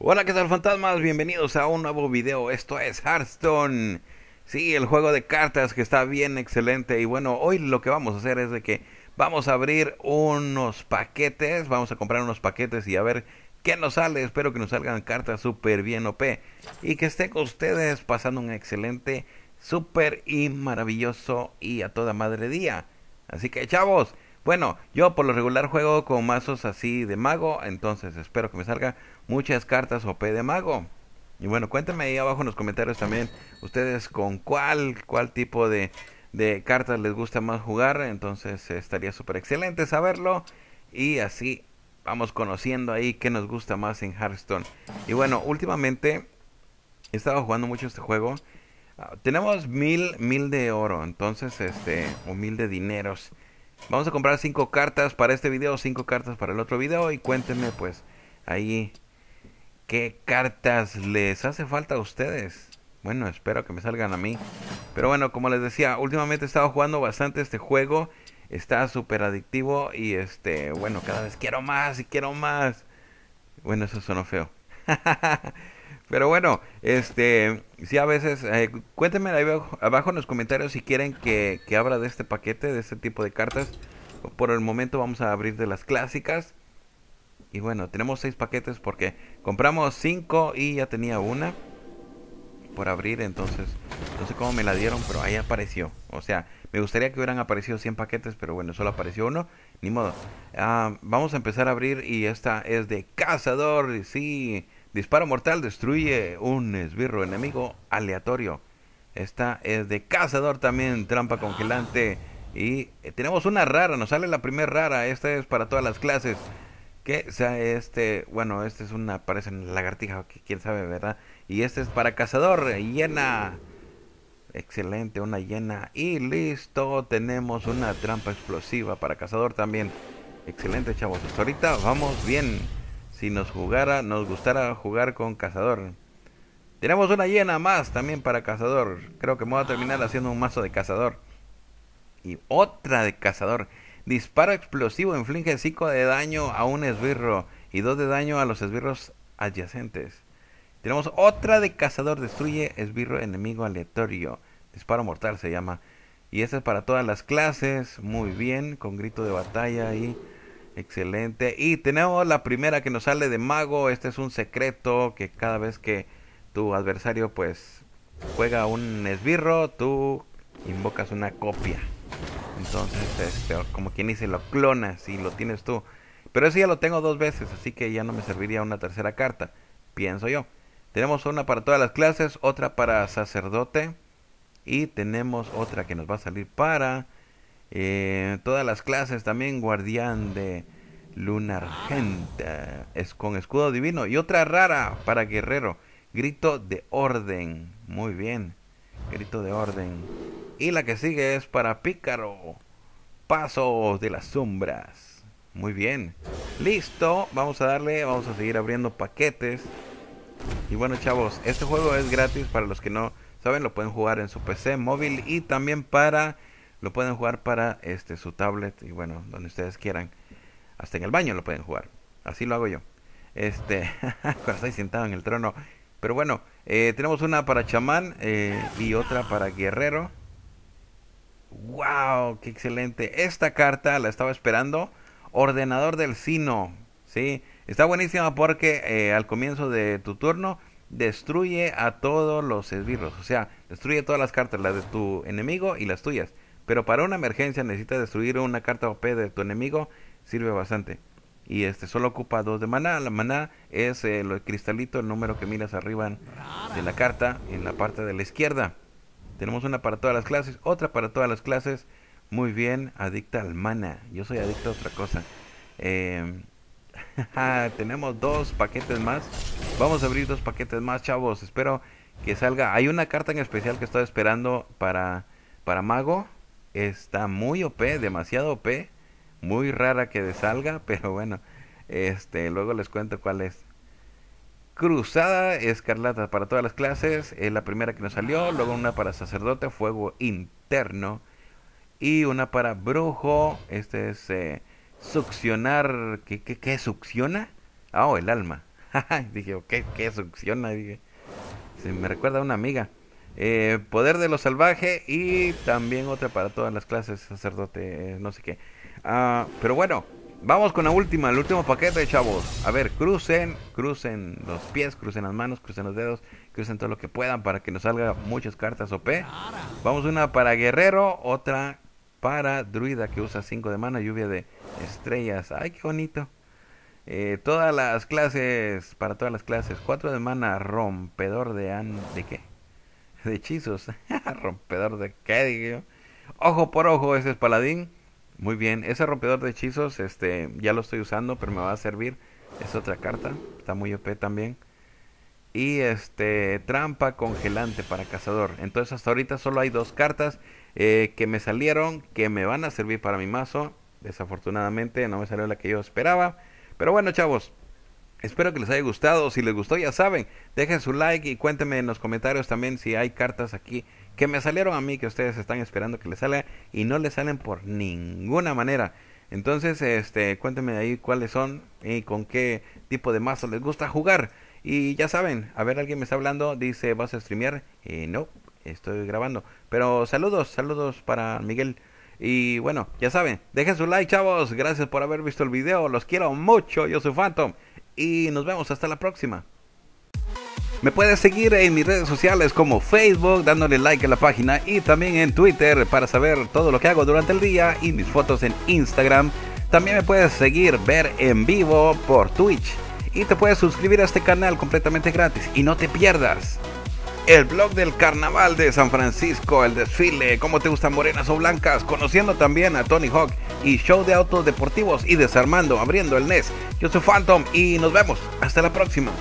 Hola, ¿qué tal fantasmas? Bienvenidos a un nuevo video. Esto es Hearthstone. Sí, el juego de cartas que está bien excelente. Y bueno, hoy lo que vamos a hacer es de que vamos a abrir unos paquetes. Vamos a comprar unos paquetes y a ver qué nos sale. Espero que nos salgan cartas súper bien OP. Y que estén con ustedes pasando un excelente, súper y maravilloso y a toda madre día. Así que chavos. Bueno, yo por lo regular juego con mazos así de mago, entonces espero que me salga muchas cartas OP de mago. Y bueno, cuéntenme ahí abajo en los comentarios también ustedes con cuál, cuál tipo de, de cartas les gusta más jugar. Entonces estaría súper excelente saberlo. Y así vamos conociendo ahí qué nos gusta más en Hearthstone. Y bueno, últimamente he estado jugando mucho este juego. Ah, tenemos mil, mil de oro, entonces este, o mil de dineros. Vamos a comprar cinco cartas para este video, cinco cartas para el otro video y cuéntenme pues ahí qué cartas les hace falta a ustedes. Bueno, espero que me salgan a mí. Pero bueno, como les decía, últimamente he estado jugando bastante este juego. Está súper adictivo y este, bueno, cada vez quiero más y quiero más. Bueno, eso suena feo. Pero bueno, este, sí a veces, eh, cuéntenme ahí abajo, en los comentarios si quieren que, que abra de este paquete, de este tipo de cartas. Por el momento vamos a abrir de las clásicas. Y bueno, tenemos seis paquetes porque compramos cinco y ya tenía una por abrir, entonces no sé cómo me la dieron, pero ahí apareció. O sea, me gustaría que hubieran aparecido 100 paquetes, pero bueno, solo apareció uno, ni modo. Ah, vamos a empezar a abrir y esta es de Cazador, sí, Disparo mortal destruye un esbirro enemigo aleatorio. Esta es de cazador también, trampa congelante. Y eh, tenemos una rara, nos sale la primera rara. Esta es para todas las clases. Que sea este, bueno, esta es una, parece una lagartija, que quién sabe, ¿verdad? Y esta es para cazador, llena eh, Excelente, una llena Y listo, tenemos una trampa explosiva para cazador también. Excelente, chavos. ahorita vamos bien si nos jugara, nos gustara jugar con cazador. Tenemos una llena más también para cazador. Creo que me voy a terminar haciendo un mazo de cazador. Y otra de cazador. Disparo explosivo inflige 5 de daño a un esbirro y 2 de daño a los esbirros adyacentes. Tenemos otra de cazador. Destruye esbirro enemigo aleatorio. Disparo mortal se llama. Y esta es para todas las clases. Muy bien. Con grito de batalla y Excelente. Y tenemos la primera que nos sale de mago. Este es un secreto que cada vez que tu adversario pues juega un esbirro, tú invocas una copia. Entonces, este, como quien dice, lo clonas y lo tienes tú. Pero ese ya lo tengo dos veces, así que ya no me serviría una tercera carta, pienso yo. Tenemos una para todas las clases, otra para sacerdote y tenemos otra que nos va a salir para eh, todas las clases también, guardián de luna argenta, es con escudo divino. Y otra rara para guerrero, grito de orden. Muy bien, grito de orden. Y la que sigue es para pícaro, pasos de las sombras. Muy bien, listo, vamos a darle, vamos a seguir abriendo paquetes. Y bueno chavos, este juego es gratis para los que no saben, lo pueden jugar en su PC móvil y también para lo pueden jugar para este, su tablet y bueno, donde ustedes quieran. Hasta en el baño lo pueden jugar. Así lo hago yo. Este, cuando estoy sentado en el trono. Pero bueno, eh, tenemos una para chamán eh, y otra para guerrero. ¡Wow! ¡Qué excelente! Esta carta la estaba esperando. Ordenador del sino. ¿sí? Está buenísima porque eh, al comienzo de tu turno destruye a todos los esbirros. O sea, destruye todas las cartas, las de tu enemigo y las tuyas. Pero para una emergencia necesitas destruir una carta OP de tu enemigo, sirve bastante. Y este solo ocupa dos de mana... La maná es eh, el cristalito, el número que miras arriba de la carta, en la parte de la izquierda. Tenemos una para todas las clases, otra para todas las clases. Muy bien, adicta al mana. Yo soy adicto a otra cosa. Em, ah, tenemos dos paquetes más. Vamos a abrir dos paquetes más, chavos. Espero que salga. Hay una carta en especial que estoy esperando para, para Mago está muy OP, demasiado OP, muy rara que salga, pero bueno, este, luego les cuento cuál es. Cruzada Escarlata para todas las clases, es la primera que nos salió, luego una para sacerdote, fuego interno y una para brujo, este es eh, succionar, ¿qué, qué, succiona? Ah, oh, el alma. dije, ¿qué, ¿qué succiona? me recuerda a una amiga. Eh, Poder de lo Salvaje y también otra para todas las clases, sacerdote, eh, no sé qué. Ah, pero bueno, vamos con la última, el último paquete, chavos. A ver, crucen, crucen los pies, crucen las manos, crucen los dedos, crucen todo lo que puedan para que nos salga muchas cartas OP. Vamos una para guerrero, otra para druida que usa 5 de mana, lluvia de estrellas. Ay, qué bonito. Eh, todas las clases, para todas las clases, 4 de mana, rompedor de an... ¿De qué? de hechizos. rompedor de qué, digo Ojo por ojo, ese es paladín. Muy bien, ese rompedor de hechizos, este, ya lo estoy usando, pero me va a servir. Es otra carta, está muy OP también. Y este, trampa congelante para cazador. Entonces hasta ahorita solo hay dos cartas eh, que me salieron, que me van a servir para mi mazo. Desafortunadamente no me salió la que yo esperaba. Pero bueno, chavos, Espero que les haya gustado. Si les gustó, ya saben, dejen su like y cuéntenme en los comentarios también si hay cartas aquí que me salieron a mí que ustedes están esperando que les salga y no les salen por ninguna manera. Entonces, este, cuéntenme ahí cuáles son y con qué tipo de mazo les gusta jugar. Y ya saben, a ver, alguien me está hablando, dice, ¿vas a streamear? y eh, no, estoy grabando. Pero saludos, saludos para Miguel. Y bueno, ya saben, dejen su like, chavos. Gracias por haber visto el video. Los quiero mucho. Yo soy Phantom y nos vemos hasta la próxima. Me puedes seguir en mis redes sociales como Facebook, dándole like a la página y también en Twitter para saber todo lo que hago durante el día y mis fotos en Instagram. También me puedes seguir, ver en vivo por Twitch y te puedes suscribir a este canal completamente gratis y no te pierdas el blog del carnaval de San Francisco, el desfile, cómo te gustan morenas o blancas, conociendo también a Tony Hawk y show de autos deportivos y desarmando, abriendo el NES. Yo soy Phantom y nos vemos. Hasta la próxima.